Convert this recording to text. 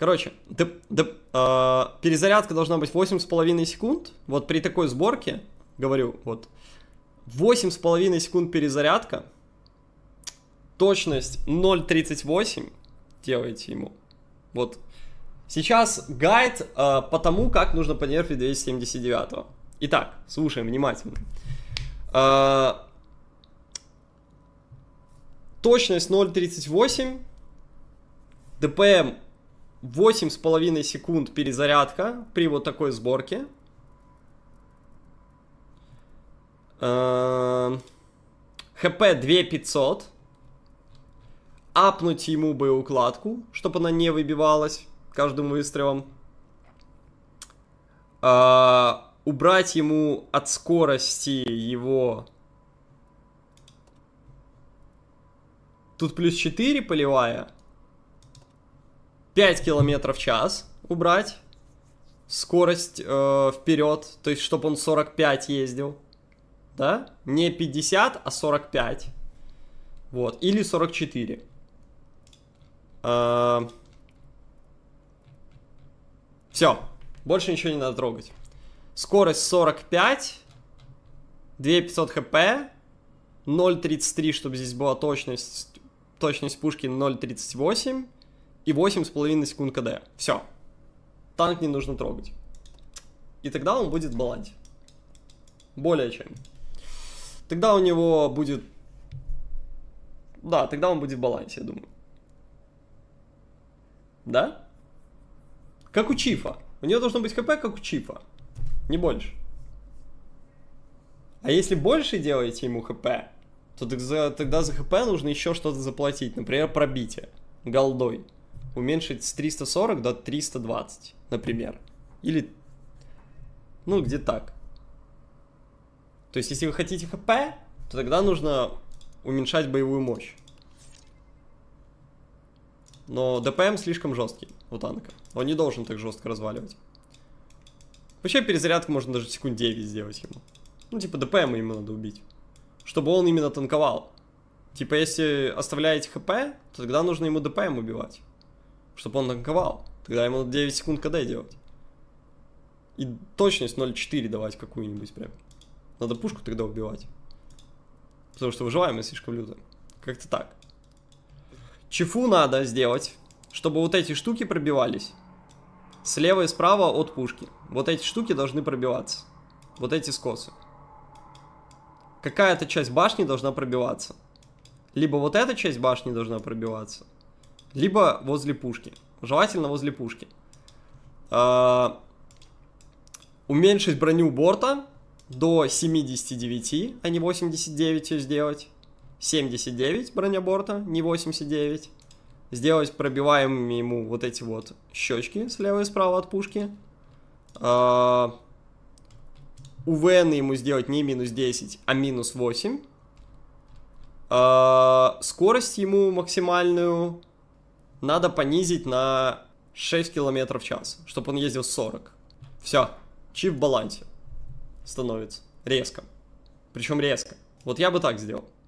Короче, деп, деп, э, перезарядка должна быть 8,5 секунд. Вот при такой сборке, говорю, вот, 8,5 секунд перезарядка, точность 0.38 делайте ему. Вот. Сейчас гайд э, по тому, как нужно по нерфе 279. -го. Итак, слушаем внимательно. Э, точность 0.38, ДПМ 8,5 секунд перезарядка при вот такой сборке. Эм, ХП 2500. Апнуть ему бы укладку, чтобы она не выбивалась каждым выстрелом. Э, убрать ему от скорости его... Тут плюс 4 полевая. 5 км в час убрать, скорость э, вперед, то есть чтобы он 45 ездил, да, не 50, а 45, вот, или 44. Э, все, больше ничего не надо трогать. Скорость 45, 2500 хп, 0.33, чтобы здесь была точность, точность пушки 0.38, и 8,5 секунд КД. Все. Танк не нужно трогать. И тогда он будет балансить. Более чем. Тогда у него будет... Да, тогда он будет в балансе, я думаю. Да? Как у Чифа. У него должно быть КП, как у Чифа. Не больше. А если больше делаете ему ХП, то тогда за ХП нужно еще что-то заплатить. Например, пробитие. Голдой уменьшить с 340 до 320, например. Или, ну, где так. То есть, если вы хотите хп, то тогда нужно уменьшать боевую мощь. Но ДПМ слишком жесткий у танка. Он не должен так жестко разваливать. Вообще перезарядку можно даже секунд 9 сделать ему. Ну, типа ДПМ ему надо убить. Чтобы он именно танковал. Типа, если оставляете хп, то тогда нужно ему ДПМ убивать чтобы он танковал. Тогда ему 9 секунд КД делать. И точность 0.4 давать какую-нибудь прям. Надо пушку тогда убивать. Потому что выживаемость слишком люто Как-то так. Чифу надо сделать, чтобы вот эти штуки пробивались. Слева и справа от пушки. Вот эти штуки должны пробиваться. Вот эти скосы. Какая-то часть башни должна пробиваться. Либо вот эта часть башни должна пробиваться, либо возле пушки. Желательно возле пушки. А, уменьшить броню борта до 79, а не 89 ее сделать. 79 броня борта, не 89. Сделать пробиваемыми ему вот эти вот щечки слева и справа от пушки. А, УВН ему сделать не минус 10, а минус 8. А, скорость ему максимальную надо понизить на 6 км в час, чтобы он ездил 40. Все, чип в балансе становится резко. Причем резко. Вот я бы так сделал.